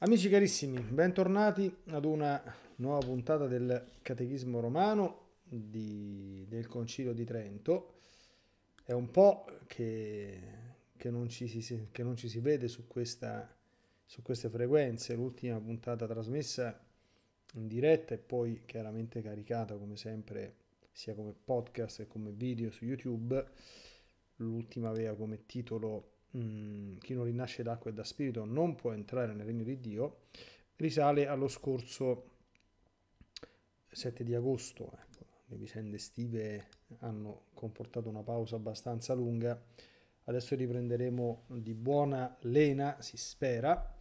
Amici carissimi, bentornati ad una nuova puntata del Catechismo Romano di, del Concilio di Trento. È un po' che, che, non, ci si, che non, ci si, vede su, questa, su queste frequenze. L'ultima puntata trasmessa in diretta e poi chiaramente caricata come sempre sia come podcast che come video su YouTube. L'ultima aveva come titolo Mm, chi non rinasce d'acqua e da spirito non può entrare nel regno di Dio, risale allo scorso 7 di agosto. Ecco, le vicende estive hanno comportato una pausa abbastanza lunga. Adesso riprenderemo di buona lena, si spera,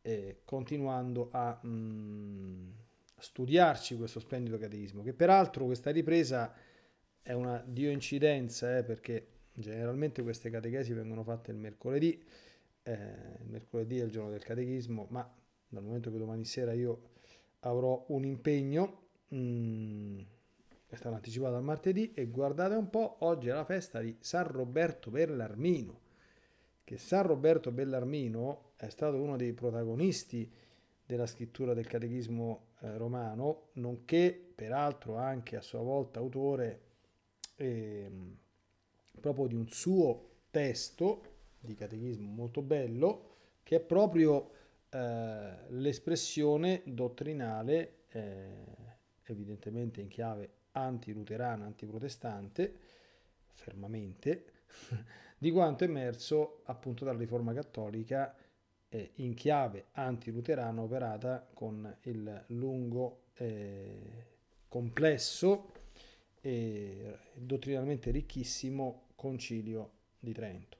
eh, continuando a mh, mm, studiarci questo splendido catechismo, che peraltro questa ripresa è una dioincidenza, eh, perché Generalmente queste catechesi vengono fatte il mercoledì, eh, il mercoledì è il giorno del catechismo, ma dal momento che domani sera io avrò un impegno, mh, mm, è stato anticipato al martedì e guardate un po', oggi è la festa di San Roberto Bellarmino, che San Roberto Bellarmino è stato uno dei protagonisti della scrittura del catechismo eh, romano, nonché peraltro anche a sua volta autore eh, proprio di un suo testo di catechismo molto bello, che è proprio eh, l'espressione dottrinale, eh, evidentemente in chiave antiluterana, antiprotestante, fermamente, di quanto è emerso appunto dalla riforma cattolica eh, in chiave antiluterana operata con il lungo, eh, complesso e dottrinalmente ricchissimo concilio di Trento.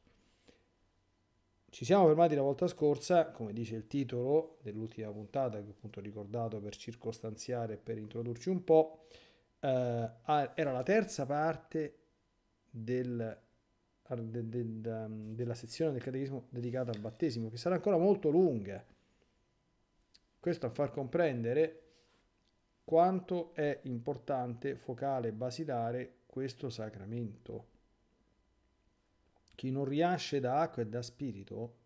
Ci siamo fermati la volta scorsa, come dice il titolo dell'ultima puntata che ho appunto ricordato per circostanziare e per introdurci un po', eh, era la terza parte del, de, de, de, della sezione del catechismo dedicata al battesimo, che sarà ancora molto lunga. Questo a far comprendere quanto è importante, focale e basilare questo sacramento. Chi non riasce da acqua e da spirito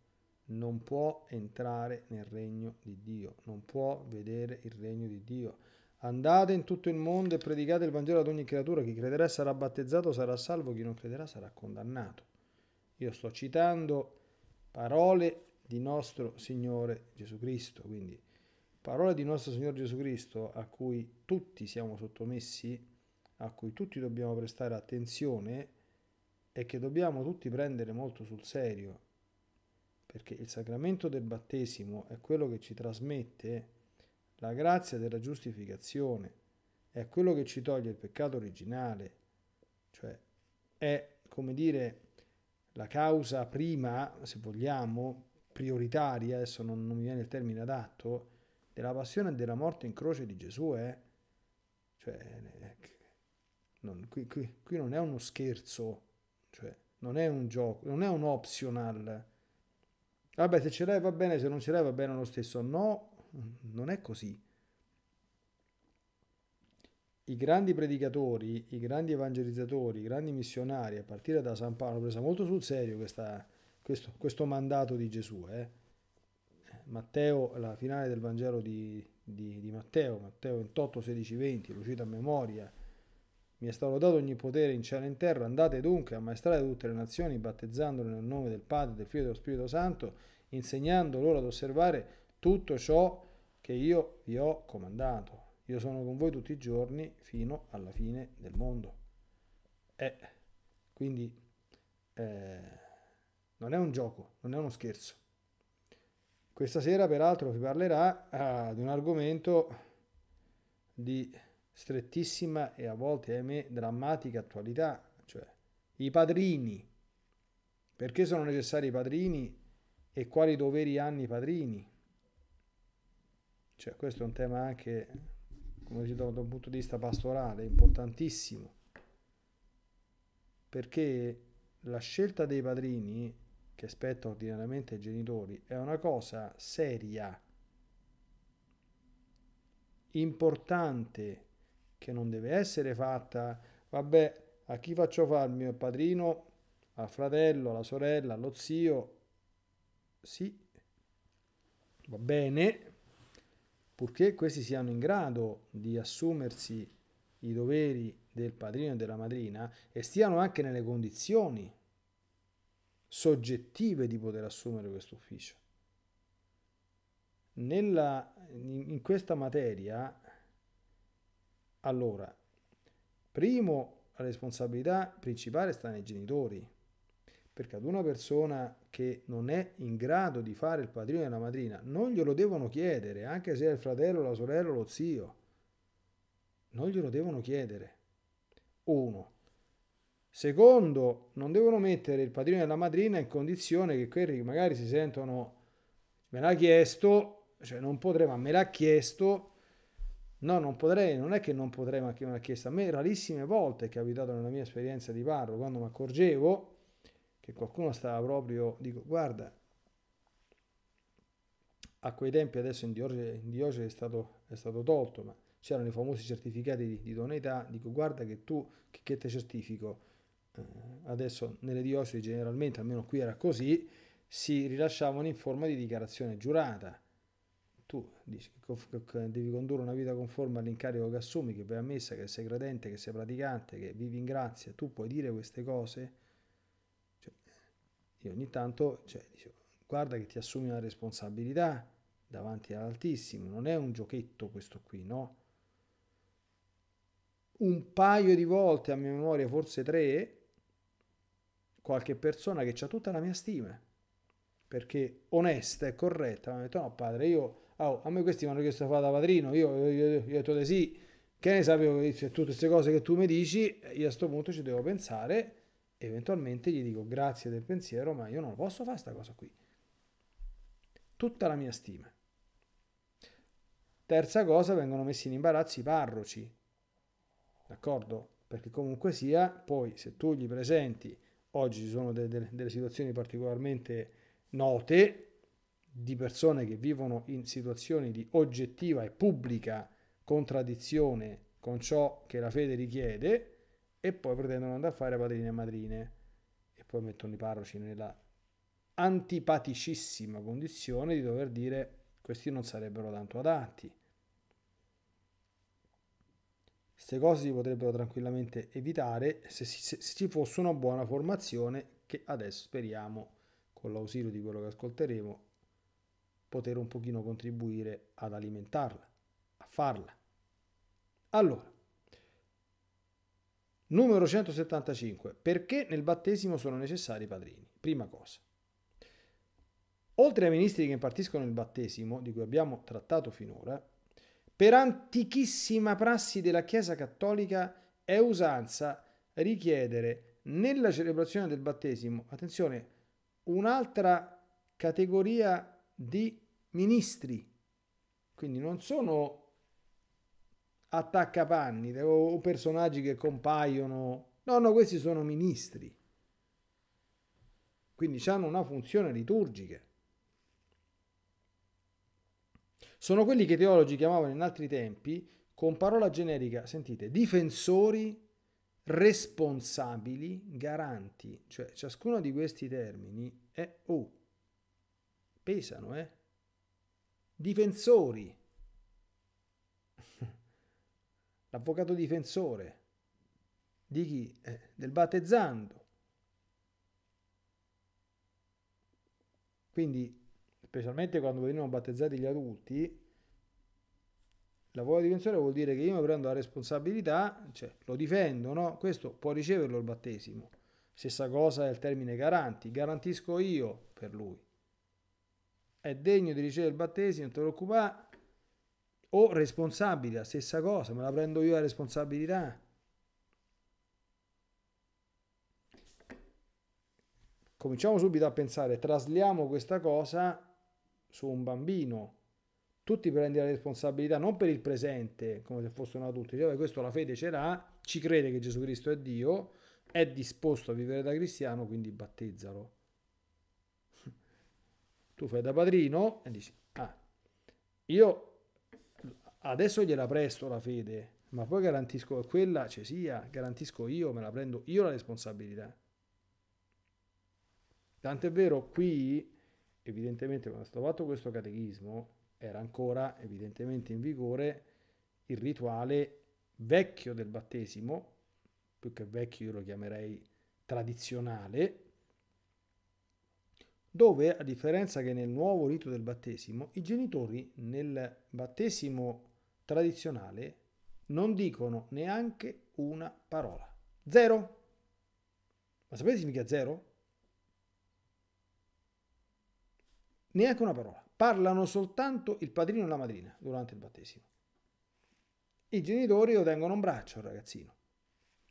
non può entrare nel regno di Dio, non può vedere il regno di Dio. Andate in tutto il mondo e predicate il Vangelo ad ogni creatura, chi crederà sarà battezzato, sarà salvo, chi non crederà sarà condannato. Io sto citando parole di nostro Signore Gesù Cristo, quindi parola di nostro Signore Gesù Cristo a cui tutti siamo sottomessi, a cui tutti dobbiamo prestare attenzione e che dobbiamo tutti prendere molto sul serio, perché il sacramento del battesimo è quello che ci trasmette la grazia della giustificazione, è quello che ci toglie il peccato originale, cioè è come dire la causa prima, se vogliamo, prioritaria, adesso non, non mi viene il termine adatto, della passione e della morte in croce di Gesù è... Eh. Cioè, eh, non, qui, qui, qui, non è uno scherzo, cioè, non è un gioco, non è un optional. Vabbè, se ce l'hai va bene, se non ce l'hai va bene lo stesso. No, non è così. I grandi predicatori, i grandi evangelizzatori, i grandi missionari, a partire da San Paolo, hanno preso molto sul serio questa, questo, questo mandato di Gesù. Eh? Matteo, la finale del Vangelo di, di, di Matteo, Matteo 28, 16, 20, lucido a memoria. Mi è stato dato ogni potere in cielo e in terra, andate dunque, a ammaestrate tutte le nazioni, battezzandole nel nome del Padre, del Figlio e dello Spirito Santo, insegnando loro ad osservare tutto ciò che io vi ho comandato. Io sono con voi tutti i giorni fino alla fine del mondo. Eh, quindi eh, non è un gioco, non è uno scherzo. Questa sera peraltro si parlerà uh, di un argomento di strettissima e a volte, ahimè, drammatica attualità, cioè i padrini. Perché sono necessari i padrini e quali doveri hanno i padrini? Cioè, questo è un tema anche, come dicevo, da un punto di vista pastorale, importantissimo. Perché la scelta dei padrini che spetta ordinariamente ai genitori è una cosa seria, importante, che non deve essere fatta, vabbè, a chi faccio fare il mio padrino, al fratello, alla sorella, allo zio, sì, va bene, purché questi siano in grado di assumersi i doveri del padrino e della madrina e stiano anche nelle condizioni soggettive di poter assumere questo ufficio. Nella, in questa materia, allora, primo, la responsabilità principale sta nei genitori, perché ad una persona che non è in grado di fare il padrino e la madrina, non glielo devono chiedere, anche se è il fratello, la sorella o lo zio, non glielo devono chiedere. Uno. Secondo, non devono mettere il padrino e la madrina in condizione che quelli che magari si sentono me l'ha chiesto, cioè non potrei, ma me l'ha chiesto, no, non potrei, non è che non potrei, ma che me l'ha chiesto. A me rarissime volte è capitato nella mia esperienza di parro, quando mi accorgevo che qualcuno stava proprio, dico, guarda, a quei tempi adesso in Diocesi, in Diocesi è, stato, è stato tolto, ma c'erano i famosi certificati di, di idoneità, dico guarda che tu che, che te certifico eh, adesso nelle diocesi generalmente, almeno qui era così, si rilasciavano in forma di dichiarazione giurata. Tu dici che devi condurre una vita conforme all'incarico che assumi, che vai a messa, che sei credente, che sei praticante, che vivi in grazia, tu puoi dire queste cose? Cioè, io ogni tanto cioè, dicevo, guarda che ti assumi una responsabilità davanti all'Altissimo, non è un giochetto questo qui, no? Un paio di volte, a mia memoria forse tre, qualche persona che ha tutta la mia stima, perché onesta e corretta, mi ha detto no padre, io, oh, a me questi mi hanno chiesto di fare da padrino, io, io, ho detto di sì, che ne sapevo di tutte queste cose che tu mi dici, io a questo punto ci devo pensare, eventualmente gli dico grazie del pensiero, ma io non posso fare questa cosa qui. Tutta la mia stima. Terza cosa, vengono messi in imbarazzo i parroci, d'accordo? Perché comunque sia, poi se tu gli presenti oggi ci sono de- de- delle situazioni particolarmente note di persone che vivono in situazioni di oggettiva e pubblica contraddizione con ciò che la fede richiede e poi pretendono andare a fare padrine e madrine e poi mettono i parroci nella antipaticissima condizione di dover dire questi non sarebbero tanto adatti queste cose si potrebbero tranquillamente evitare se, si, se ci fosse una buona formazione che adesso speriamo, con l'ausilio di quello che ascolteremo, poter un pochino contribuire ad alimentarla, a farla. Allora, numero 175. Perché nel battesimo sono necessari i padrini? Prima cosa. Oltre ai ministri che impartiscono il battesimo, di cui abbiamo trattato finora, per antichissima prassi della Chiesa Cattolica è usanza richiedere nella celebrazione del battesimo, attenzione, un'altra categoria di ministri, quindi non sono attaccapanni o personaggi che compaiono, no, no, questi sono ministri, quindi hanno una funzione liturgica. Sono quelli che i teologi chiamavano in altri tempi, con parola generica, sentite, difensori, responsabili, garanti. Cioè ciascuno di questi termini è... Oh, pesano, eh? Difensori. L'avvocato difensore. Di chi? Eh, del battezzando. Quindi specialmente quando venivano battezzati gli adulti, lavoro di difensore vuol dire che io mi prendo la responsabilità, cioè lo difendo, no? Questo può riceverlo il battesimo. Stessa cosa è il termine garanti, garantisco io per lui. È degno di ricevere il battesimo, non te preoccupare. O responsabile, la stessa cosa, me la prendo io la responsabilità. Cominciamo subito a pensare, trasliamo questa cosa su un bambino, tu ti prendi la responsabilità non per il presente, come se fossero un adulto, dice, questo la fede ce l'ha, ci crede che Gesù Cristo è Dio, è disposto a vivere da cristiano, quindi battezzalo. Tu fai da padrino e dici, ah, io adesso gliela presto la fede, ma poi garantisco che quella ci sia, garantisco io, me la prendo io la responsabilità. Tant'è vero qui evidentemente quando è stato fatto questo catechismo era ancora evidentemente in vigore il rituale vecchio del battesimo, più che vecchio io lo chiamerei tradizionale, dove a differenza che nel nuovo rito del battesimo, i genitori nel battesimo tradizionale non dicono neanche una parola. Zero. Ma sapete significa zero? neanche una parola. Parlano soltanto il padrino e la madrina durante il battesimo. I genitori lo tengono un braccio al ragazzino.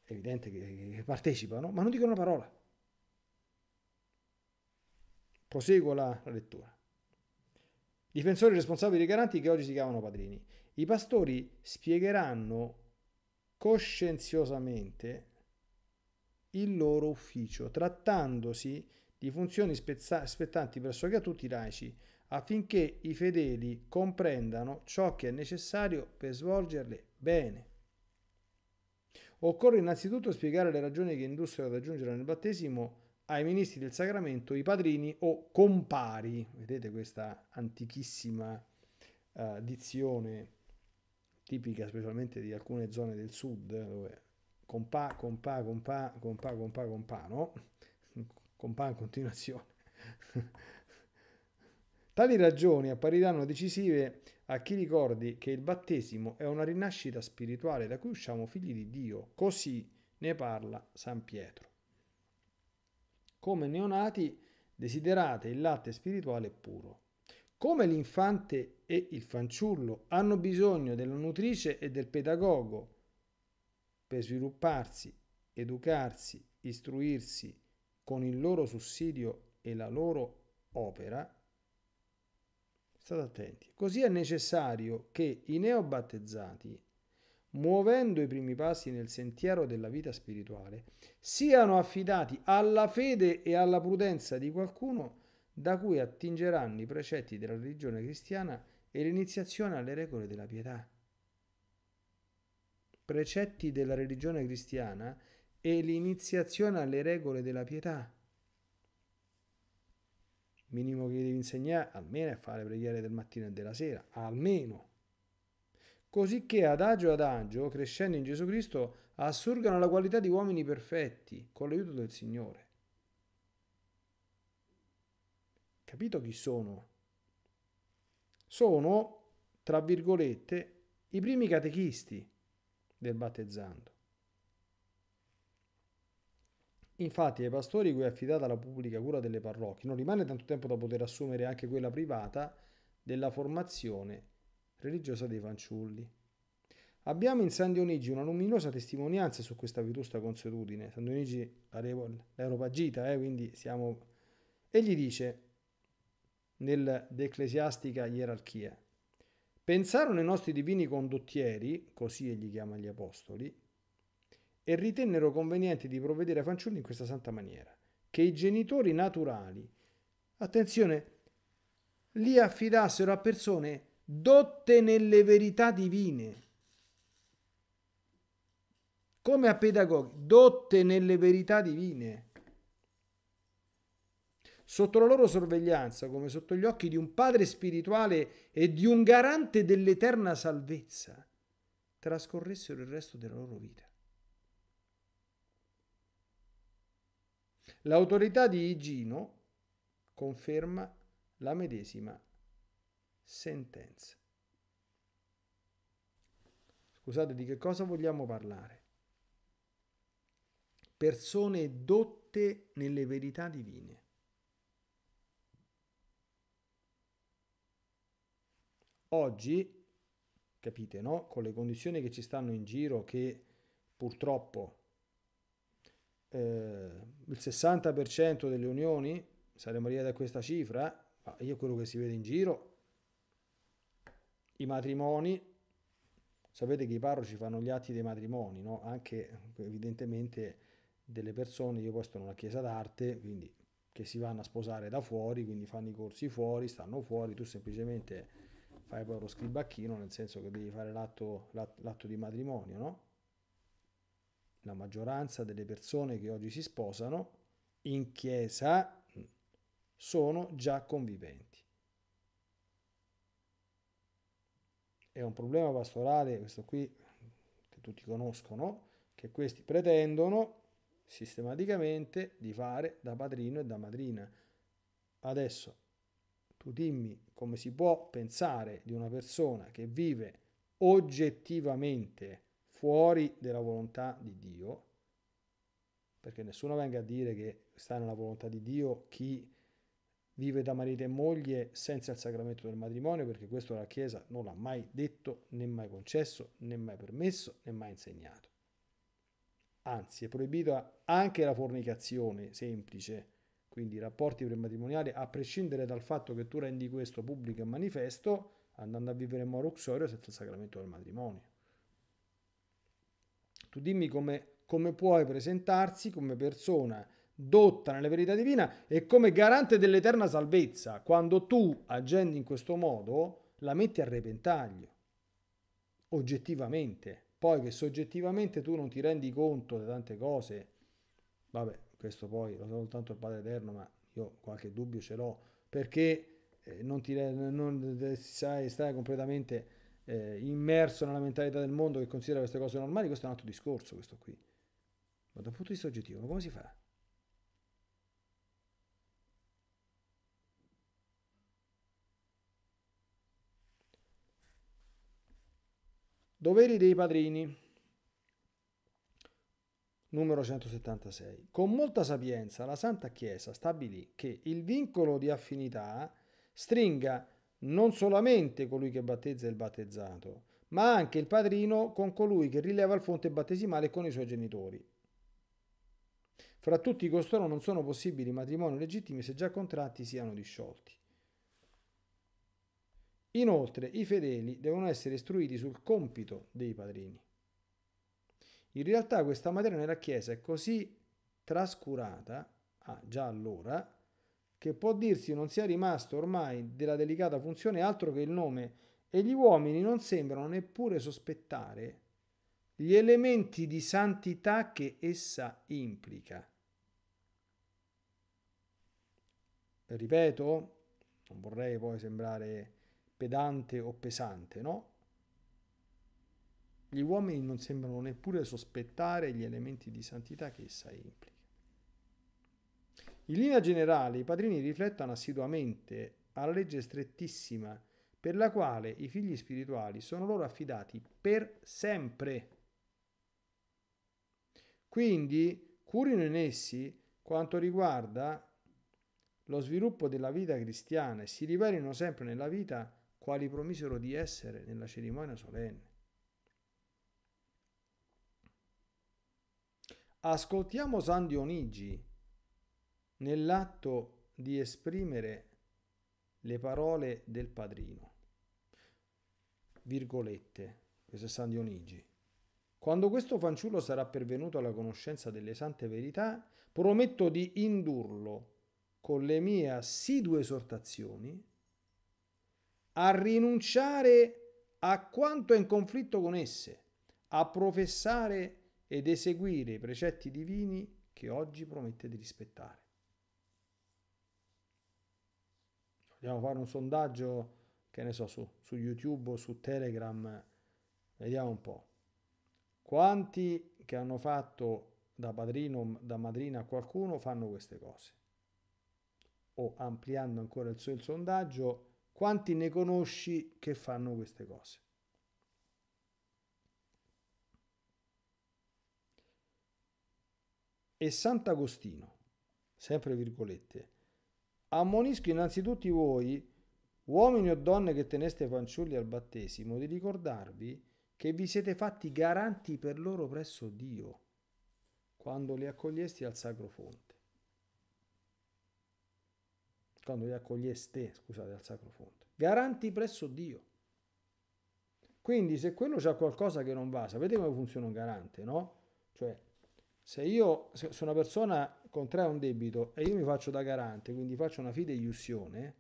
È evidente che, partecipano, ma non dicono una parola. Proseguo la, lettura. Difensori responsabili dei garanti che oggi si chiamano padrini. I pastori spiegheranno coscienziosamente il loro ufficio, trattandosi di di funzioni spezza- spettanti pressoché a tutti i laici, affinché i fedeli comprendano ciò che è necessario per svolgerle bene. Occorre innanzitutto spiegare le ragioni che indussero ad aggiungere nel battesimo ai ministri del sacramento i padrini o compari, vedete questa antichissima uh, dizione tipica specialmente di alcune zone del sud dove compà, compà, compà, compà, compà, compà, no? compà in continuazione. Tali ragioni appariranno decisive a chi ricordi che il battesimo è una rinascita spirituale da cui usciamo figli di Dio, così ne parla San Pietro. Come neonati desiderate il latte spirituale puro. Come l'infante e il fanciullo hanno bisogno della nutrice e del pedagogo per svilupparsi, educarsi, istruirsi, con il loro sussidio e la loro opera, state attenti, così è necessario che i neobattezzati, muovendo i primi passi nel sentiero della vita spirituale, siano affidati alla fede e alla prudenza di qualcuno da cui attingeranno i precetti della religione cristiana e l'iniziazione alle regole della pietà. Precetti della religione cristiana e l'iniziazione alle regole della pietà. Il minimo che devi insegnare almeno è fare preghiere del mattino e della sera, almeno. Così che adagio adagio, crescendo in Gesù Cristo, assurgano la qualità di uomini perfetti con l'aiuto del Signore. Capito chi sono? Sono, tra virgolette, i primi catechisti del battezzando. Infatti ai pastori cui è affidata la pubblica cura delle parrocchie non rimane tanto tempo da poter assumere anche quella privata della formazione religiosa dei fanciulli. Abbiamo in San Dionigi una luminosa testimonianza su questa vetusta consuetudine. San Dionigi l'Aeropagita, eh, quindi siamo... Egli dice, nell'ecclesiastica ierarchia, pensarono i nostri divini condottieri, così egli chiama gli apostoli, e ritennero conveniente di provvedere ai fanciulli in questa santa maniera, che i genitori naturali, attenzione, li affidassero a persone dotte nelle verità divine, come a pedagoghi, dotte nelle verità divine sotto la loro sorveglianza, come sotto gli occhi di un padre spirituale e di un garante dell'eterna salvezza, trascorressero il resto della loro vita. L'autorità di Igino conferma la medesima sentenza. Scusate, di che cosa vogliamo parlare? Persone dotte nelle verità divine. Oggi, capite, no? Con le condizioni che ci stanno in giro, che purtroppo eh, il 60% delle unioni, saremmo arrivati a questa cifra, ma io quello che si vede in giro, i matrimoni, sapete che i parroci fanno gli atti dei matrimoni, no? anche evidentemente delle persone, io poi sto in una chiesa d'arte, quindi che si vanno a sposare da fuori, quindi fanno i corsi fuori, stanno fuori, tu semplicemente fai proprio lo scribacchino, nel senso che devi fare l'atto, l'atto di matrimonio, no? la maggioranza delle persone che oggi si sposano in chiesa mm, sono già conviventi. È un problema pastorale, questo qui, che tutti conoscono, che questi pretendono sistematicamente di fare da padrino e da madrina. Adesso tu dimmi come si può pensare di una persona che vive oggettivamente fuori della volontà di Dio, perché nessuno venga a dire che sta nella volontà di Dio chi vive da marito e moglie senza il sacramento del matrimonio, perché questo la Chiesa non l'ha mai detto, né mai concesso, né mai permesso, né mai insegnato. Anzi, è proibita anche la fornicazione semplice, quindi i rapporti prematrimoniali, a prescindere dal fatto che tu rendi questo pubblico e manifesto, andando a vivere in moro uxorio senza il sacramento del matrimonio. Tu certo, dimmi come, come puoi presentarsi come persona dotta nella verità divina e come garante dell'eterna salvezza, quando tu, agendo in questo modo, la metti a repentaglio, oggettivamente. Poi che soggettivamente tu non ti rendi conto di tante cose, vabbè, questo poi lo sa soltanto il Padre Eterno, ma io qualche dubbio ce l'ho, perché eh, non ti non, eh, sai, stai completamente eh, immerso nella mentalità del mondo che considera queste cose normali, questo è un altro discorso, questo qui. Ma da un punto di vista oggettivo, come si fa? Doveri dei padrini, numero 176. Con molta sapienza la Santa Chiesa stabilì che il vincolo di affinità stringa non solamente colui che battezza il battezzato, ma anche il padrino con colui che rileva il fonte battesimale con i suoi genitori. Fra tutti costoro non sono possibili matrimoni legittimi se già contratti siano disciolti. Inoltre i fedeli devono essere istruiti sul compito dei padrini. In realtà questa materia nella Chiesa è così trascurata, ah, già allora, che può dirsi non sia rimasto ormai della delicata funzione altro che il nome, e gli uomini non sembrano neppure sospettare gli elementi di santità che essa implica. Ripeto, non vorrei poi sembrare pedante o pesante, no? Gli uomini non sembrano neppure sospettare gli elementi di santità che essa implica. In linea generale, i padrini riflettono assiduamente alla legge strettissima per la quale i figli spirituali sono loro affidati per sempre. Quindi curino in essi quanto riguarda lo sviluppo della vita cristiana e si rivelino sempre nella vita quali promisero di essere nella cerimonia solenne. Ascoltiamo San Dionigi, nell'atto di esprimere le parole del padrino. Virgolette, questo è San Dionigi. Quando questo fanciullo sarà pervenuto alla conoscenza delle sante verità, prometto di indurlo con le mie assidue esortazioni a rinunciare a quanto è in conflitto con esse, a professare ed eseguire i precetti divini che oggi promette di rispettare. vogliamo fare un sondaggio, che ne so, su, su YouTube o su Telegram, vediamo un po'. Quanti che hanno fatto da padrino, da madrina a qualcuno fanno queste cose? O ampliando ancora il, il sondaggio, quanti ne conosci che fanno queste cose? E Sant'Agostino, sempre virgolette, Ammonisco innanzitutto voi, uomini o donne che teneste fanciulli al battesimo, di ricordarvi che vi siete fatti garanti per loro presso Dio, quando li accogliesti al sacro fonte. Quando li accoglieste, scusate, al sacro fonte. Garanti presso Dio. Quindi se quello c'ha qualcosa che non va, sapete come funziona un garante, no? Cioè, se io, se una persona contrae un debito e io mi faccio da garante, quindi faccio una fideiussione,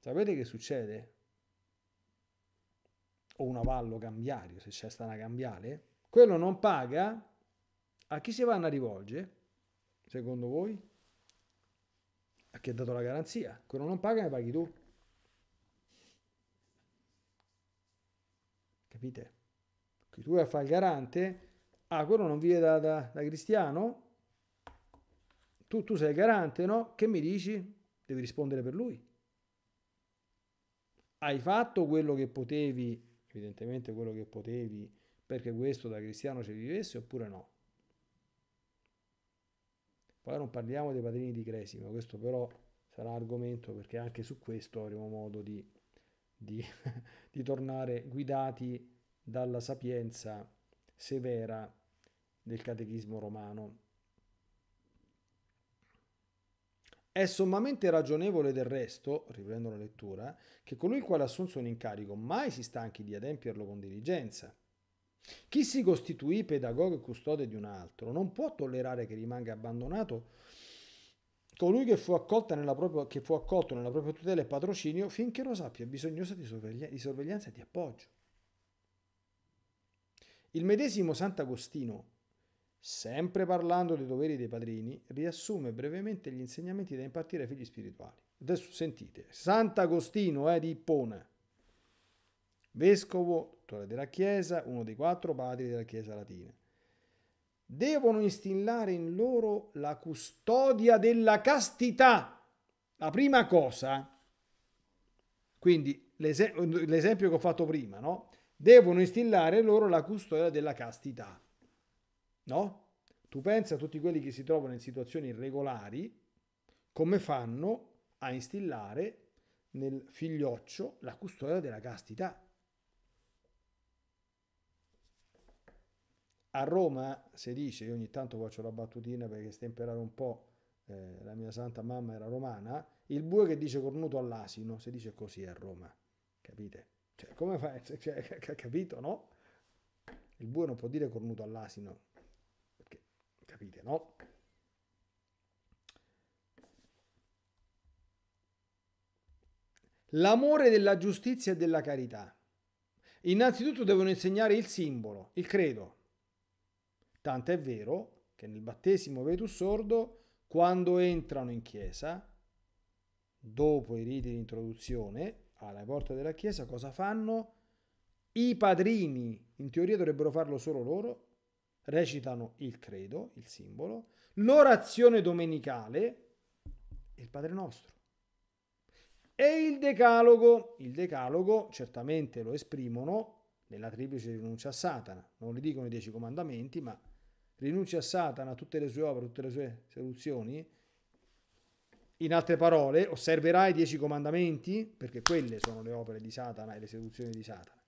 sapete che succede? O un avallo cambiario, se c'è stata una cambiale, quello non paga, a chi si vanno a rivolgere? Secondo voi? A chi ha dato la garanzia? Quello non paga, ne paghi tu. Capite? Che tu vai a fare il garante, ah, quello non viene da, da, da cristiano, tu, tu sei il garante, no? Che mi dici? Devi rispondere per lui. Hai fatto quello che potevi, evidentemente quello che potevi, perché questo da cristiano ci vivesse oppure no? Poi non parliamo dei padrini di Cresimo, questo però sarà argomento perché anche su questo avremo modo di, di, di tornare guidati dalla sapienza severa del catechismo romano. È sommamente ragionevole del resto, riprendo la lettura, che colui il quale assunse un incarico mai si stanchi di adempierlo con diligenza. Chi si costituì pedagogo e custode di un altro non può tollerare che rimanga abbandonato colui che fu, propria, che fu accolto nella propria tutela e patrocinio finché lo sappia bisognoso di, sorveglia, di sorveglianza e di appoggio. Il medesimo Sant'Agostino sempre parlando dei doveri dei padrini, riassume brevemente gli insegnamenti da impartire ai figli spirituali. Adesso sentite, Sant'Agostino è eh, di Ippone, vescovo, dottore della Chiesa, uno dei quattro padri della Chiesa latina. Devono instillare in loro la custodia della castità, la prima cosa. Quindi l'esempio che ho fatto prima, no? Devono instillare loro la custodia della castità. No? Tu pensi a tutti quelli che si trovano in situazioni irregolari, come fanno a instillare nel figlioccio la custodia della castità. A Roma si dice, io ogni tanto faccio la battutina perché stemperare un po', eh, la mia santa mamma era romana, il bue che dice cornuto all'asino, si dice così a Roma, capite? Cioè, come fa? Cioè, capito, no? Il bue non può dire cornuto all'asino, capite, no? L'amore della giustizia e della carità. Innanzitutto devono insegnare il simbolo, il credo. Tanto è vero che nel battesimo Vetus Sordo, quando entrano in chiesa, dopo i riti di introduzione, alla porta della chiesa, cosa fanno? I padrini, in teoria dovrebbero farlo solo loro, recitano il credo, il simbolo, l'orazione domenicale il Padre nostro. E il decalogo, il decalogo certamente lo esprimono nella triplice rinuncia a Satana, non le dicono i dieci comandamenti, ma rinuncia a Satana, a tutte le sue opere, a tutte le sue seduzioni, in altre parole, osserverai i dieci comandamenti, perché quelle sono le opere di Satana e le seduzioni di Satana.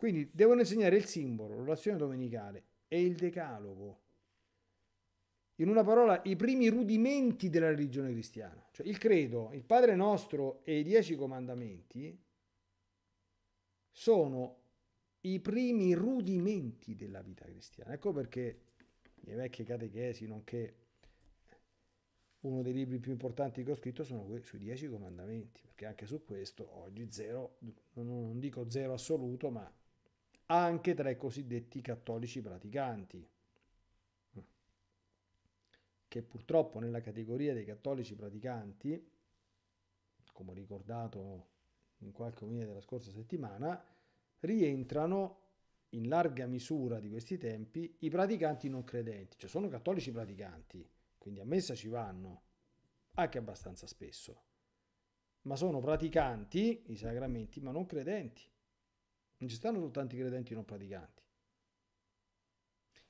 Quindi devono insegnare il simbolo, l'orazione domenicale e il decalogo. In una parola, i primi rudimenti della religione cristiana, cioè il credo, il Padre nostro e i dieci comandamenti sono i primi rudimenti della vita cristiana. Ecco perché le vecchie catechesi, nonché uno dei libri più importanti che ho scritto sono que- sui dieci comandamenti, perché anche su questo oggi zero, non, non dico zero assoluto, ma anche tra i cosiddetti cattolici praticanti, che purtroppo nella categoria dei cattolici praticanti, come ricordato in qualche unità della scorsa settimana, rientrano in larga misura di questi tempi i praticanti non credenti, cioè sono cattolici praticanti, quindi a messa ci vanno anche abbastanza spesso, ma sono praticanti i sacramenti ma non credenti. Non ci stanno soltanto i credenti non praticanti.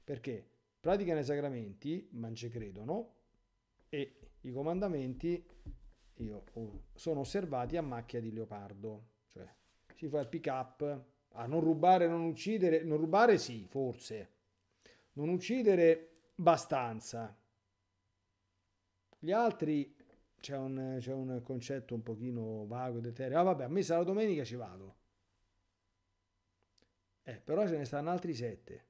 Perché praticano i sacramenti, ma non ci credono, e i comandamenti io, oh, sono osservati a macchia di leopardo. Cioè, si fa il pick up a non rubare, non uccidere. Non rubare sì, forse. Non uccidere, abbastanza. Gli altri c'è un, c'è un concetto un pochino vago ed etereo. Ah, vabbè, a messa la domenica ci vado. Eh, però ce ne stanno altri sette.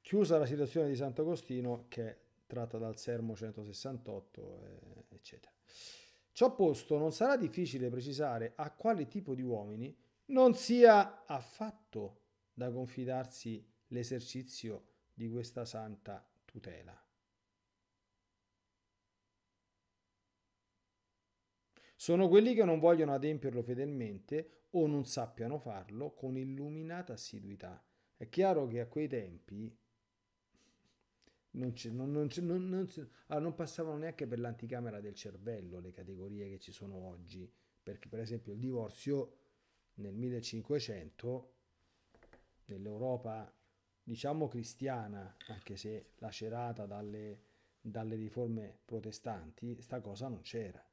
Chiusa la situazione di Sant'Agostino che è tratta dal Sermo 168, eh, eccetera. Ciò posto, non sarà difficile precisare a quale tipo di uomini non sia affatto da confidarsi l'esercizio di questa santa tutela. Sono quelli che non vogliono adempierlo fedelmente o non sappiano farlo con illuminata assiduità. È chiaro che a quei tempi non, non, non, ah, non, passavano neanche per l'anticamera del cervello le categorie che ci sono oggi, perché per esempio il divorzio nel 1500 nell'Europa diciamo cristiana, anche se lacerata dalle, dalle riforme protestanti, sta cosa non c'era.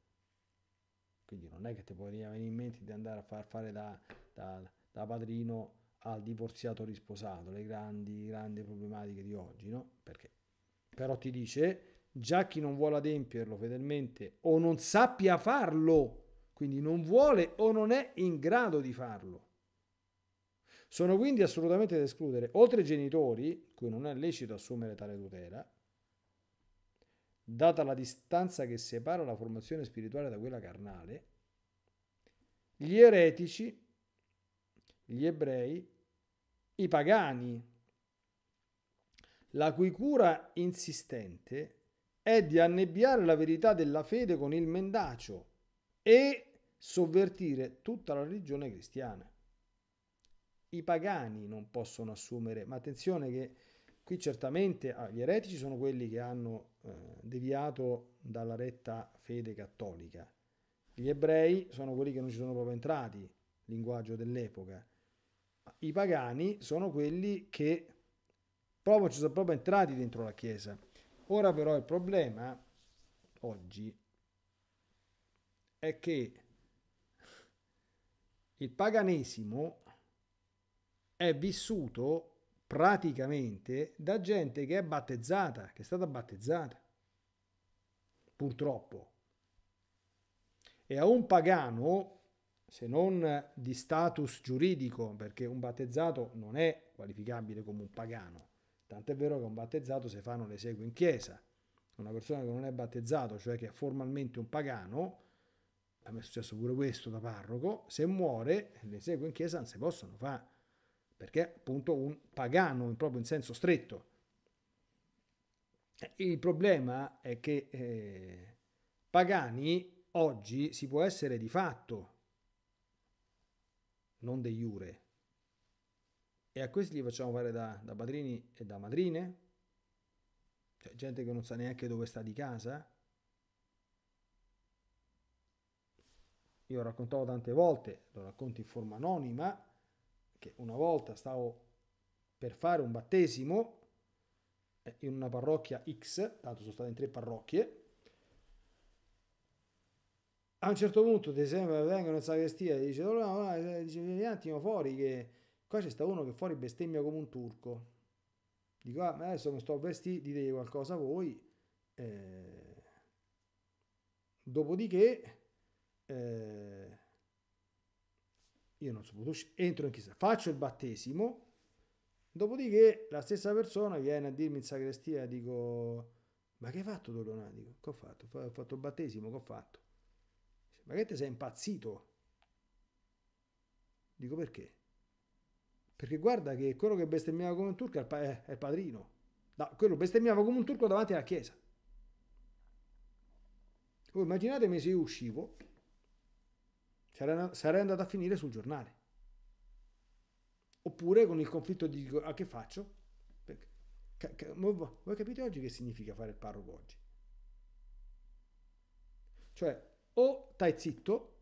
Quindi non è che ti poteva venire in mente di andare a far fare da, da, da padrino al divorziato risposato, le grandi, grandi problematiche di oggi, no? Perché però ti dice già chi non vuole adempierlo fedelmente o non sappia farlo, quindi non vuole o non è in grado di farlo. Sono quindi assolutamente da escludere, oltre ai genitori, cui non è lecito assumere tale tutela, data la distanza che separa la formazione spirituale da quella carnale, gli eretici, gli ebrei, i pagani, la cui cura insistente è di annebbiare la verità della fede con il mendacio e sovvertire tutta la religione cristiana. I pagani non possono assumere, ma attenzione che Qui certamente ah, gli eretici sono quelli che hanno eh, deviato dalla retta fede cattolica. Gli ebrei sono quelli che non ci sono proprio entrati, linguaggio dell'epoca. I pagani sono quelli che proprio ci sono proprio entrati dentro la Chiesa. Ora però il problema oggi è che il paganesimo è vissuto praticamente da gente che è battezzata, che è stata battezzata, purtroppo. E a un pagano, se non di status giuridico, perché un battezzato non è qualificabile come un pagano, tant'è vero che un battezzato se fanno le segue in chiesa, una persona che non è battezzato, cioè che è formalmente un pagano, a me è successo pure questo da parroco, se muore le segue in chiesa non si possono fare perché appunto un pagano proprio in senso stretto. Il problema è che eh, pagani oggi si può essere di fatto, non de jure. E a questi li facciamo fare da, da padrini e da madrine? Cioè, gente che non sa neanche dove sta di casa? Io ho raccontato tante volte, lo racconto in forma anonima, che una volta stavo per fare un battesimo eh, in una parrocchia X, tanto sono stato in tre parrocchie, a un certo punto ti sembra vengono in sagrestia e dice, allora, oh, no, eh, dice vieni un attimo fuori che qua c'è sta uno che fuori bestemmia come un turco dico ah, adesso mi sto vestito dite qualcosa voi eh, dopodiché eh, io non so, entro in chiesa, faccio il battesimo, dopodiché la stessa persona viene a dirmi in sacrestia, dico, ma che hai fatto tu Leonardo? Che ho fatto? Ho fatto il battesimo, che ho fatto? Ma che te sei impazzito? Dico perché? Perché guarda che quello che bestemmiava come un turco è il padrino. No, quello bestemmiava come un turco davanti alla chiesa. Voi oh, immaginatevi se io uscivo sarei andato a finire sul giornale. Oppure con il conflitto di dico, ah, che faccio? voi capite oggi che significa fare il parroco oggi? Cioè, o stai zitto,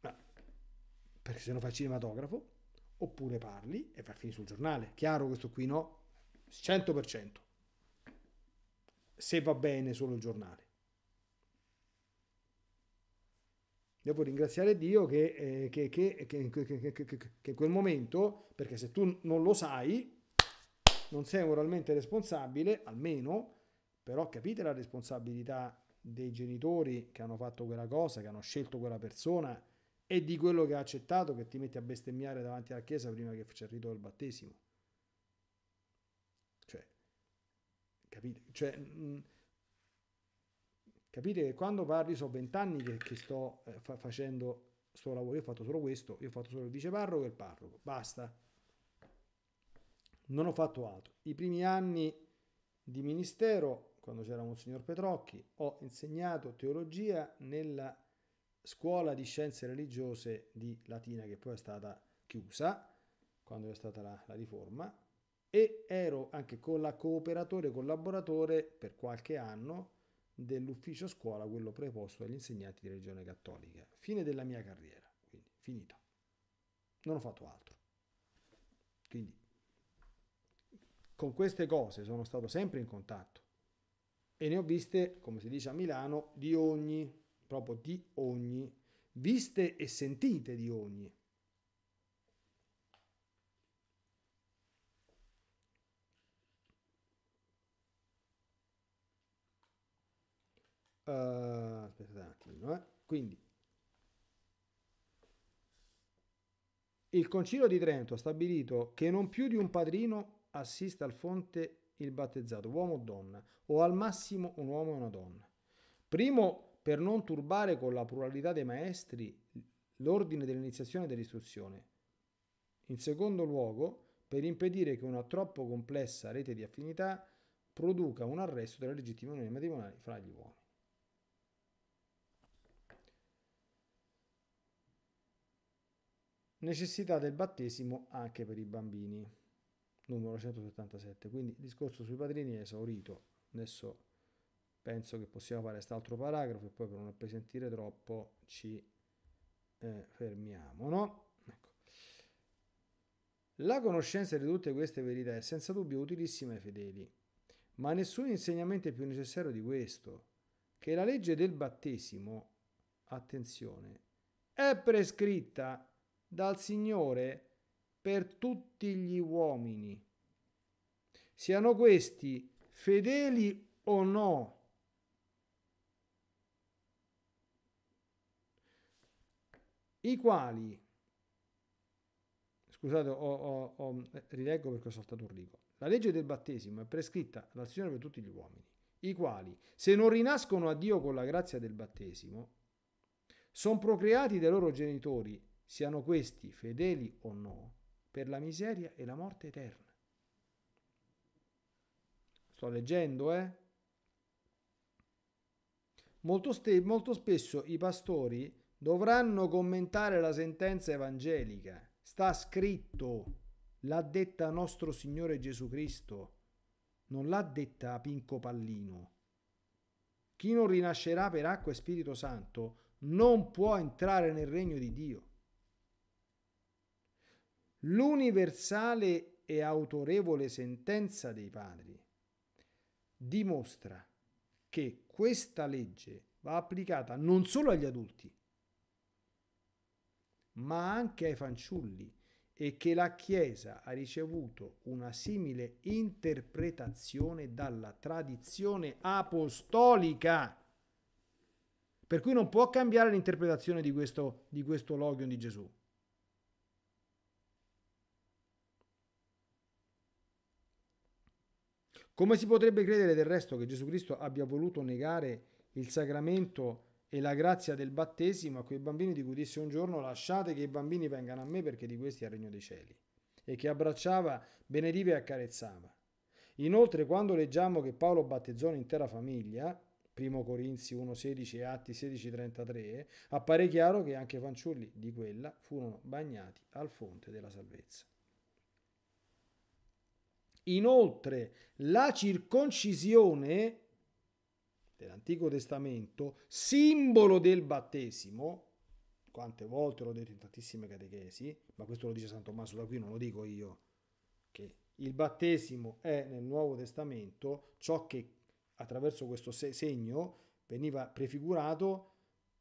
perché se no fai cinematografo, oppure parli e fai finire sul giornale. Chiaro questo qui no? 100%. Se va bene solo il giornale. devo ringraziare Dio che, eh, che, che, che, in quel momento, perché se tu non lo sai, non sei moralmente responsabile, almeno, però capite la responsabilità dei genitori che hanno fatto quella cosa, che hanno scelto quella persona e di quello che ha accettato che ti metti a bestemmiare davanti alla Chiesa prima che c'è il rito del battesimo. Cioè, capite? Cioè, mh, Capite che quando parli, so vent'anni che, che, sto eh, fa, facendo sto lavoro, io ho fatto solo questo, io ho fatto solo il viceparroco e il parroco, basta. Non ho fatto altro. I primi anni di ministero, quando c'era Monsignor Petrocchi, ho insegnato teologia nella scuola di scienze religiose di Latina che poi è stata chiusa quando è stata la, la, riforma e ero anche con la cooperatore collaboratore per qualche anno dell'ufficio scuola, quello preposto agli insegnanti di Regione cattolica. Fine della mia carriera, quindi finito. Non ho fatto altro. Quindi con queste cose sono stato sempre in contatto e ne ho viste, come si dice a Milano, di ogni, proprio di ogni, viste e sentite di ogni. Uh, eh, aspettate un attimo eh. Quindi il Concilio di Trento ha stabilito che non più di un padrino assista al fonte il battezzato, uomo o donna, o al massimo un uomo e una donna. Primo, per non turbare con la pluralità dei maestri l'ordine dell'iniziazione e dell'istruzione. In secondo luogo, per impedire che una troppo complessa rete di affinità produca un arresto della legittima unione matrimoniale fra gli uomini. necessità del battesimo anche per i bambini, numero 177. Quindi il discorso sui padrini è esaurito. Adesso penso che possiamo fare quest'altro paragrafo e poi per non appesantire troppo ci eh, fermiamo, no? Ecco. La conoscenza di tutte queste verità è senza dubbio utilissima ai fedeli, ma nessun insegnamento è più necessario di questo, che la legge del battesimo, attenzione, è prescritta dal Signore per tutti gli uomini, siano questi fedeli o no. I quali, scusate, ho, ho, ho, rileggo perché ho saltato un rigo. La legge del battesimo è prescritta dal Signore per tutti gli uomini, i quali, se non rinascono a Dio con la grazia del battesimo, sono procreati dai loro genitori siano questi fedeli o no, per la miseria e la morte eterna. Sto leggendo, eh? Molto, ste- molto spesso i pastori dovranno commentare la sentenza evangelica. Sta scritto, l'ha detta nostro Signore Gesù Cristo, non l'ha detta Pinco Pallino. Chi non rinascerà per acqua e Spirito Santo non può entrare nel regno di Dio l'universale e autorevole sentenza dei padri dimostra che questa legge va applicata non solo agli adulti, ma anche ai fanciulli e che la Chiesa ha ricevuto una simile interpretazione dalla tradizione apostolica. Per cui non può cambiare l'interpretazione di questo, di questo logion di Gesù. Come si potrebbe credere del resto che Gesù Cristo abbia voluto negare il sacramento e la grazia del battesimo a quei bambini di cui disse un giorno lasciate che i bambini vengano a me perché di questi è il regno dei cieli e che abbracciava, benediva e accarezzava. Inoltre quando leggiamo che Paolo battezzò un'intera famiglia, 1 Corinzi 1.16 e Atti 16.33, appare chiaro che anche fanciulli di quella furono bagnati al fonte della salvezza. Inoltre la circoncisione dell'Antico Testamento, simbolo del battesimo, quante volte l'ho detto in tantissime catechesi, ma questo lo dice San Tommaso da qui, non lo dico io, che il battesimo è nel Nuovo Testamento ciò che attraverso questo segno veniva prefigurato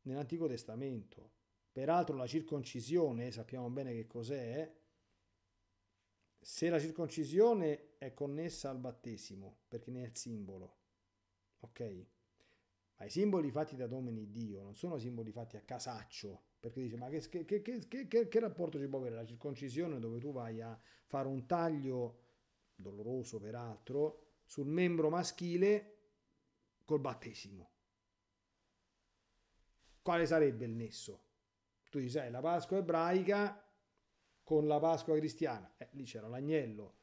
nell'Antico Testamento. Peraltro la circoncisione, sappiamo bene che cos'è, se la circoncisione è connessa al battesimo, perché ne è il simbolo. Ok? Ma i simboli fatti da Domini Dio non sono simboli fatti a casaccio, perché dice ma che, che, che, che, rapporto ci può avere la circoncisione dove tu vai a fare un taglio doloroso peraltro sul membro maschile col battesimo quale sarebbe il nesso tu dici sai eh, la Pasqua ebraica con la Pasqua cristiana eh, lì c'era l'agnello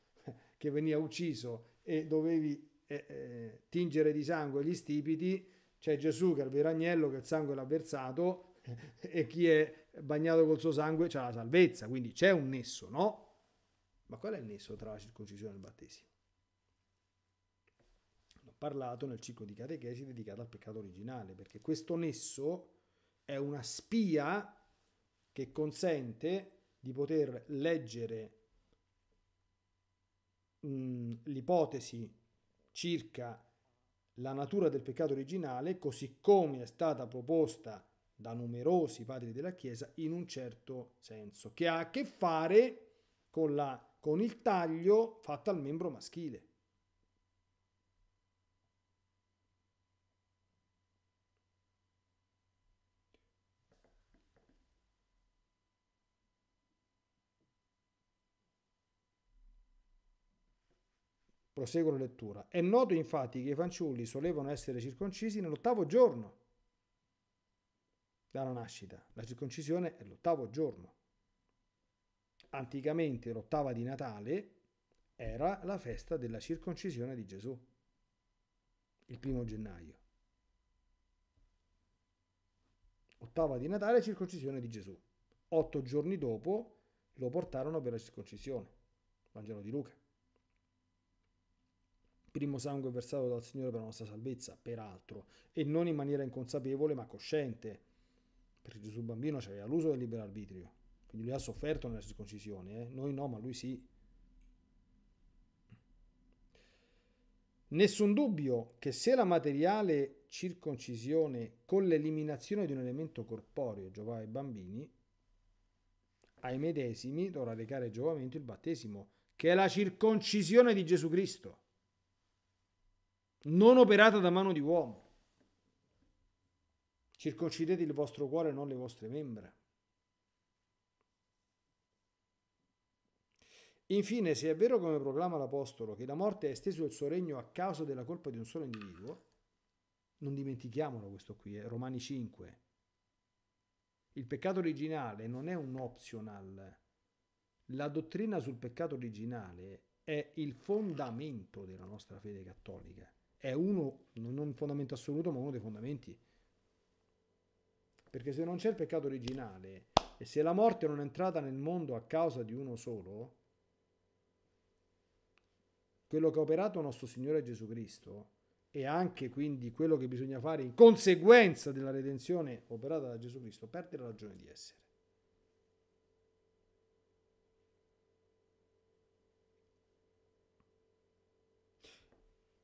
che veniva ucciso e dovevi eh, eh, tingere di sangue gli stipiti, c'è Gesù che è il vero agnello che il sangue l'ha versato e chi è bagnato col suo sangue c'ha la salvezza, quindi c'è un nesso, no? Ma qual è il nesso tra la circoncisione e il battesimo? L'ho parlato nel ciclo di catechesi dedicato al peccato originale, perché questo nesso è una spia che consente di poter leggere Mm, l'ipotesi circa la natura del peccato originale, così come è stata proposta da numerosi padri della Chiesa, in un certo senso, che ha a che fare con, la, con il taglio fatto al membro maschile. Proseguo la lettura. È noto infatti che i fanciulli solevano essere circoncisi nell'ottavo giorno dalla nascita. La circoncisione è l'ottavo giorno. Anticamente l'ottava di Natale era la festa della circoncisione di Gesù, il primo gennaio. Ottava di Natale, circoncisione di Gesù. Otto giorni dopo lo portarono per la circoncisione. Vangelo di Luca primo sangue versato dal Signore per la nostra salvezza, peraltro, e non in maniera inconsapevole ma cosciente, perché Gesù bambino c'aveva l'uso del libero arbitrio, quindi lui ha sofferto nella circoncisione, eh? noi no, ma lui sì. Nessun dubbio che se la materiale circoncisione con l'eliminazione di un elemento corporeo giovava ai bambini, ai medesimi dovrà recare giovamento il battesimo, che è la circoncisione di Gesù Cristo non operata da mano di uomo. Circoncidete il vostro cuore, non le vostre membra. Infine, se è vero come proclama l'Apostolo che la morte ha esteso il suo regno a causa della colpa di un solo individuo, non dimentichiamolo questo qui, eh? Romani 5. Il peccato originale non è un optional. La dottrina sul peccato originale è il fondamento della nostra fede cattolica è uno, non un fondamento assoluto, ma uno dei fondamenti. Perché se non c'è il peccato originale e se la morte non è entrata nel mondo a causa di uno solo, quello che ha operato nostro Signore Gesù Cristo e anche quindi quello che bisogna fare in conseguenza della redenzione operata da Gesù Cristo perde la ragione di essere.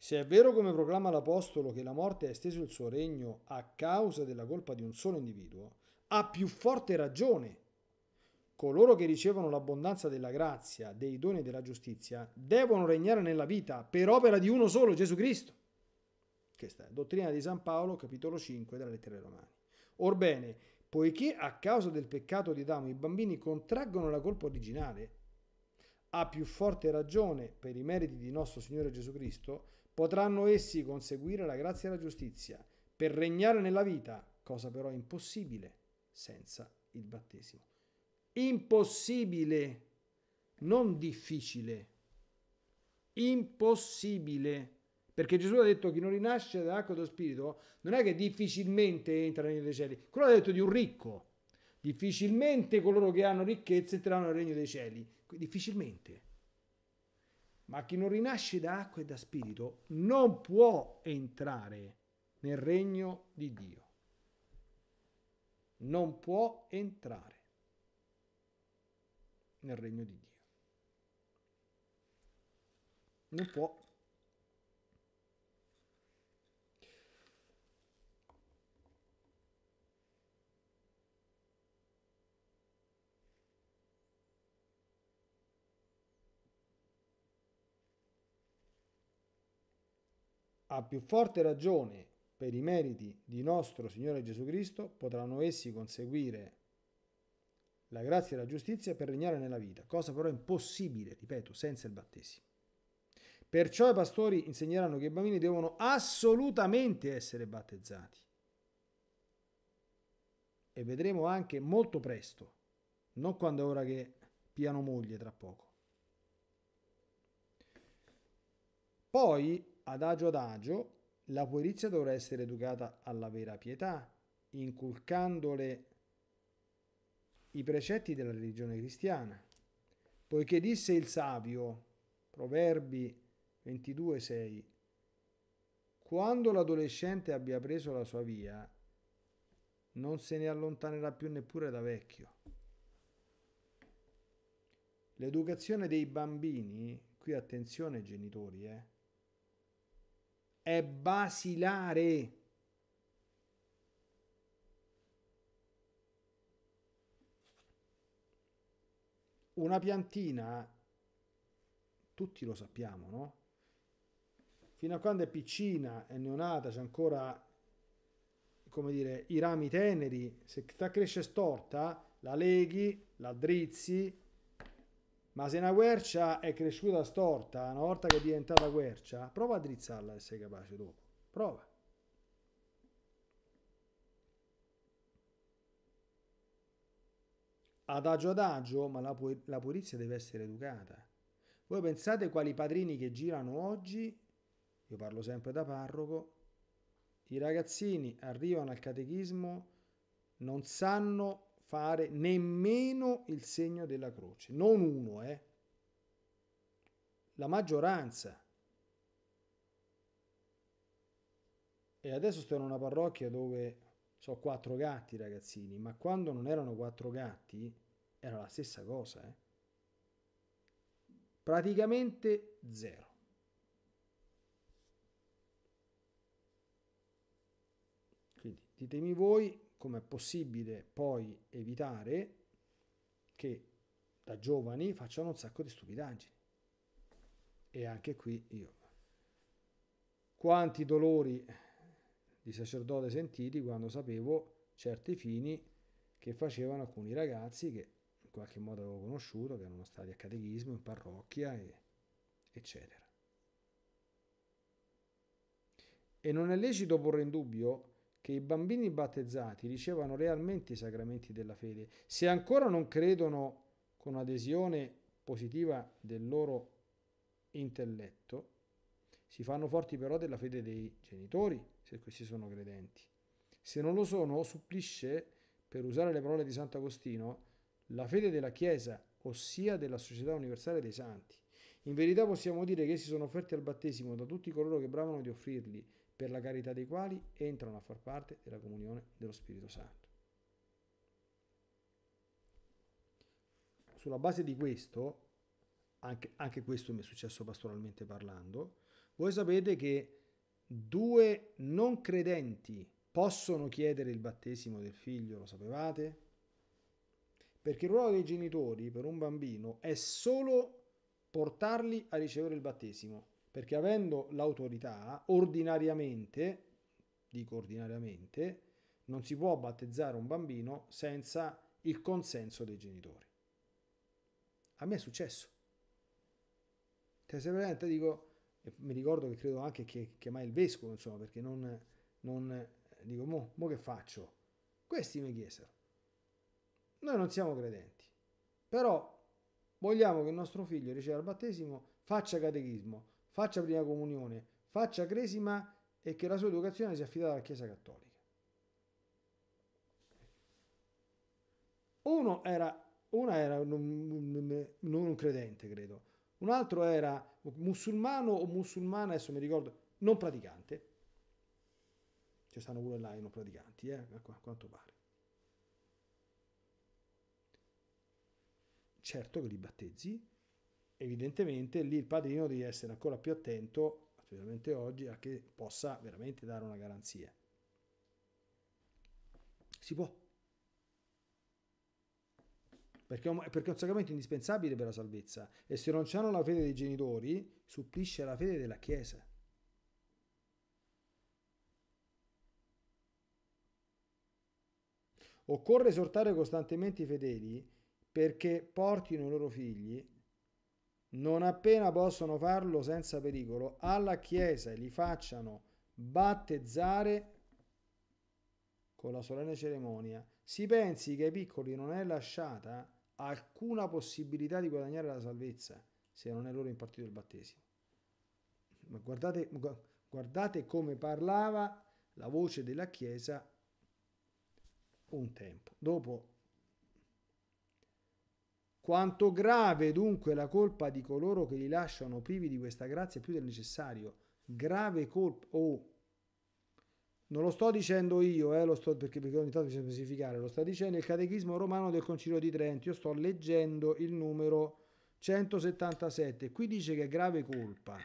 Se è vero come proclama l'Apostolo che la morte ha esteso il suo regno a causa della colpa di un solo individuo, ha più forte ragione coloro che ricevono l'abbondanza della grazia, dei doni e della giustizia, devono regnare nella vita per opera di uno solo, Gesù Cristo. Questa è la dottrina di San Paolo, capitolo 5 della lettera ai Romani. Orbene, poiché a causa del peccato di Adamo i bambini contraggono la colpa originale, ha più forte ragione per i meriti di nostro Signore Gesù Cristo Potranno essi conseguire la grazia e la giustizia per regnare nella vita, cosa però impossibile senza il battesimo. Impossibile, non difficile. Impossibile. Perché Gesù ha detto chi non rinasce dall'acqua dello spirito non è che difficilmente entra nel regno dei cieli. Quello ha detto di un ricco. Difficilmente coloro che hanno ricchezze entreranno nel regno dei cieli. Difficilmente. Ma chi non rinasce da acqua e da spirito non può entrare nel regno di Dio. Non può entrare nel regno di Dio. Non può a più forte ragione per i meriti di nostro Signore Gesù Cristo potranno essi conseguire la grazia e la giustizia per regnare nella vita, cosa però impossibile, ripeto, senza il battesimo. Perciò i pastori insegneranno che i bambini devono assolutamente essere battezzati. E vedremo anche molto presto, non quando è ora che piano moglie tra poco. Poi adagio adagio, la puerizia dovrà essere educata alla vera pietà, inculcandole i precetti della religione cristiana. Poiché disse il savio, Proverbi 22,6, quando l'adolescente abbia preso la sua via, non se ne allontanerà più neppure da vecchio. L'educazione dei bambini, qui attenzione genitori, eh, è basilare. Una piantina, tutti lo sappiamo, no? Fino a quando è piccina, è neonata, c'è ancora, come dire, i rami teneri, se sta cresce storta, la leghi, la drizzi, ma se una quercia è cresciuta storta, una volta che è diventata quercia, prova a drizzarla se sei capace dopo. Prova. Adagio adagio, ma la, pu la purizia deve essere educata. Voi pensate quali padrini che girano oggi, io parlo sempre da parroco, i ragazzini arrivano al catechismo, non sanno fare nemmeno il segno della croce, non uno, eh. La maggioranza. E adesso sto in una parrocchia dove so quattro gatti, ragazzini, ma quando non erano quattro gatti era la stessa cosa, eh. Praticamente zero. Quindi ditemi voi come è possibile poi evitare che da giovani facciano un sacco di stupidaggini. E anche qui io. Quanti dolori di sacerdote sentiti quando sapevo certi fini che facevano alcuni ragazzi che in qualche modo avevo conosciuto, che erano stati a catechismo, in parrocchia, e, eccetera. E non è lecito porre in dubbio che i bambini battezzati ricevano realmente i sacramenti della fede, se ancora non credono con adesione positiva del loro intelletto, si fanno forti però della fede dei genitori, se questi sono credenti. Se non lo sono, supplisce, per usare le parole di Sant'Agostino, la fede della Chiesa, ossia della Società Universale dei Santi. In verità possiamo dire che essi sono offerti al battesimo da tutti coloro che bravano di offrirli, per la carità dei quali entrano a far parte della comunione dello Spirito Santo. Sulla base di questo, anche, anche questo mi è successo pastoralmente parlando, voi sapete che due non credenti possono chiedere il battesimo del figlio, lo sapevate? Perché il ruolo dei genitori per un bambino è solo portarli a ricevere il battesimo perché avendo l'autorità, ordinariamente, dico ordinariamente, non si può battezzare un bambino senza il consenso dei genitori. A me è successo. Te cioè, sei presente? Dico, mi ricordo che credo anche che chiamai il vescovo, insomma, perché non, non dico, mo, mo che faccio? Questi mi chiesero. Noi non siamo credenti, però vogliamo che il nostro figlio riceva il battesimo, faccia catechismo, faccia prima comunione, faccia cresima e che la sua educazione sia affidata alla Chiesa Cattolica. Uno era, una era non, non credente, credo, un altro era musulmano o musulmana, adesso mi ricordo, non praticante. Ci stanno pure là i non praticanti, eh, a quanto pare. Certo che li battezzi, evidentemente lì il padrino deve essere ancora più attento, specialmente oggi, a che possa veramente dare una garanzia. Si può. Perché, è un sacramento indispensabile per la salvezza e se non hanno la fede dei genitori, supplisce la fede della Chiesa. Occorre esortare costantemente i fedeli perché portino i loro figli non appena possono farlo senza pericolo, alla Chiesa e li facciano battezzare con la solenne cerimonia. Si pensi che ai piccoli non è lasciata alcuna possibilità di guadagnare la salvezza se non è loro impartito il battesimo. Ma guardate, guardate come parlava la voce della Chiesa un tempo. Dopo quanto grave dunque la colpa di coloro che li lasciano privi di questa grazia più del necessario. Grave colpa. Oh, non lo sto dicendo io, eh, lo sto, perché, perché ogni tanto bisogna specificare, lo sta dicendo il Catechismo Romano del Concilio di Trento. Io sto leggendo il numero 177. Qui dice che è grave colpa.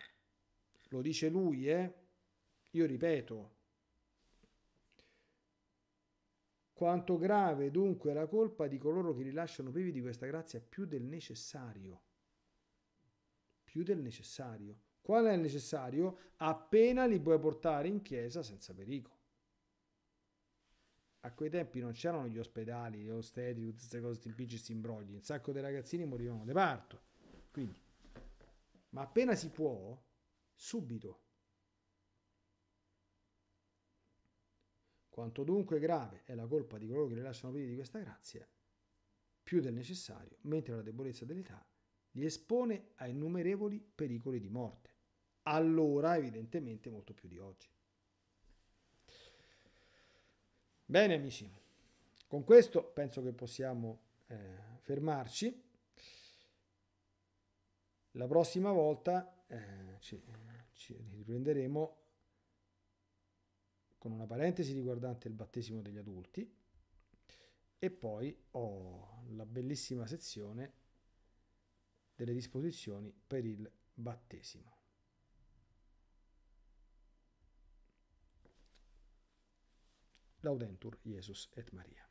Lo dice lui, eh. Io ripeto, Quanto grave dunque è la colpa di coloro che rilasciano privi di questa grazia più del necessario. Più del necessario. Qual è il necessario? Appena li puoi portare in chiesa senza pericolo. A quei tempi non c'erano gli ospedali, gli osteti, tutte queste cose, tipici questi imbrogli. Un sacco dei ragazzini morivano di parto. Quindi, ma appena si può, subito Quanto dunque grave è la colpa di coloro che rilasciano privi di questa grazia, più del necessario, mentre la debolezza dell'età li espone a innumerevoli pericoli di morte. Allora, evidentemente, molto più di oggi. Bene, amici, con questo penso che possiamo eh, fermarci. La prossima volta eh, ci, ci riprenderemo con una parentesi riguardante il battesimo degli adulti e poi ho la bellissima sezione delle disposizioni per il battesimo. Laudentur Jesus et Maria.